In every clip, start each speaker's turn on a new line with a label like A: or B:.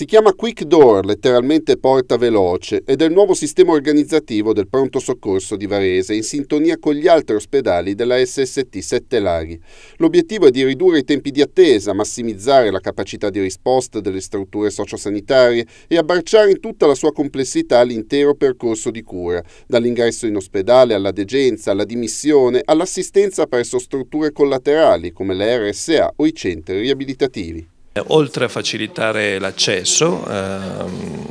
A: Si chiama Quick Door, letteralmente porta veloce, ed è il nuovo sistema organizzativo del pronto soccorso di Varese in sintonia con gli altri ospedali della SST Sette Laghi. L'obiettivo è di ridurre i tempi di attesa, massimizzare la capacità di risposta delle strutture sociosanitarie e abbracciare in tutta la sua complessità l'intero percorso di cura, dall'ingresso in ospedale alla degenza, alla dimissione, all'assistenza presso strutture collaterali come le RSA o i centri riabilitativi.
B: Eh, oltre a facilitare l'accesso ehm,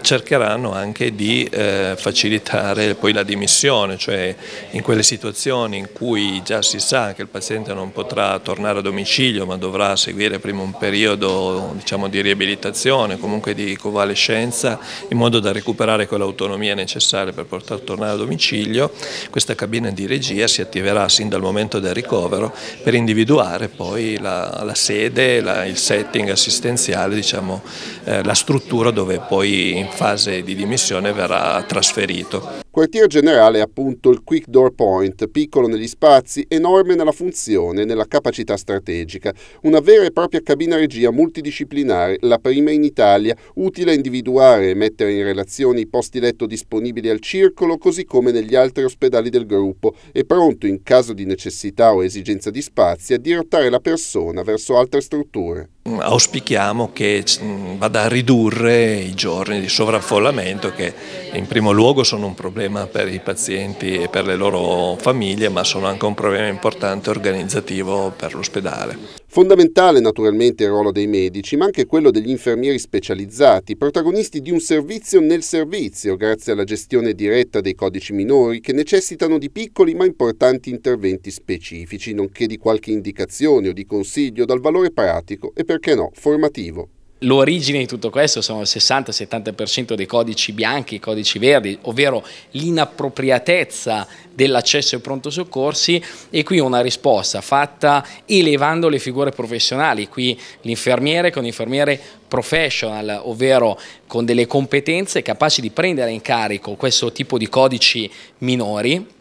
B: cercheranno anche di eh, facilitare poi la dimissione, cioè in quelle situazioni in cui già si sa che il paziente non potrà tornare a domicilio ma dovrà seguire prima un periodo diciamo, di riabilitazione, comunque di convalescenza in modo da recuperare quell'autonomia necessaria per poter tornare a domicilio, questa cabina di regia si attiverà sin dal momento del ricovero per individuare poi la, la sede, la, il set setting assistenziale, diciamo, eh, la struttura dove poi in fase di dimissione verrà trasferito.
A: Quartier generale è appunto il quick door point, piccolo negli spazi, enorme nella funzione e nella capacità strategica, una vera e propria cabina regia multidisciplinare, la prima in Italia, utile a individuare e mettere in relazione i posti letto disponibili al circolo così come negli altri ospedali del gruppo e pronto in caso di necessità o esigenza di spazi a dirottare la persona verso altre strutture
B: auspichiamo che mm, vada a ridurre i giorni di sovraffollamento che in primo luogo sono un problema problema per i pazienti e per le loro famiglie, ma sono anche un problema importante
A: organizzativo per l'ospedale. Fondamentale naturalmente il ruolo dei medici, ma anche quello degli infermieri specializzati, protagonisti di un servizio nel servizio, grazie alla gestione diretta dei codici minori, che necessitano di piccoli ma importanti interventi specifici, nonché di qualche indicazione o di consiglio dal valore pratico e perché no, formativo.
C: L'origine di tutto questo sono il 60-70% dei codici bianchi, i codici verdi, ovvero l'inappropriatezza dell'accesso ai pronto soccorsi e qui una risposta fatta elevando le figure professionali, qui l'infermiere con infermiere professional, ovvero con delle competenze capaci di prendere in carico questo tipo di codici minori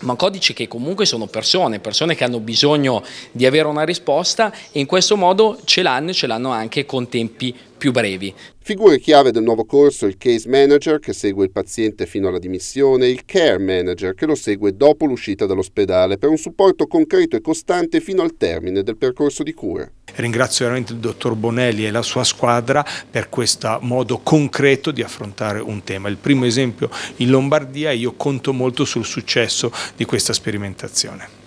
C: ma codici che comunque sono persone, persone che hanno bisogno di avere una risposta e in questo modo ce l'hanno e ce l'hanno anche con tempi
A: più brevi. Figure chiave del nuovo corso il case manager che segue il paziente fino alla dimissione, il care manager che lo segue dopo l'uscita dall'ospedale per un supporto concreto e costante fino al termine del percorso di cura.
B: Ringrazio veramente il dottor Bonelli e la sua squadra per questo modo concreto di affrontare un tema. Il primo esempio in Lombardia, io conto molto sul successo di questa sperimentazione.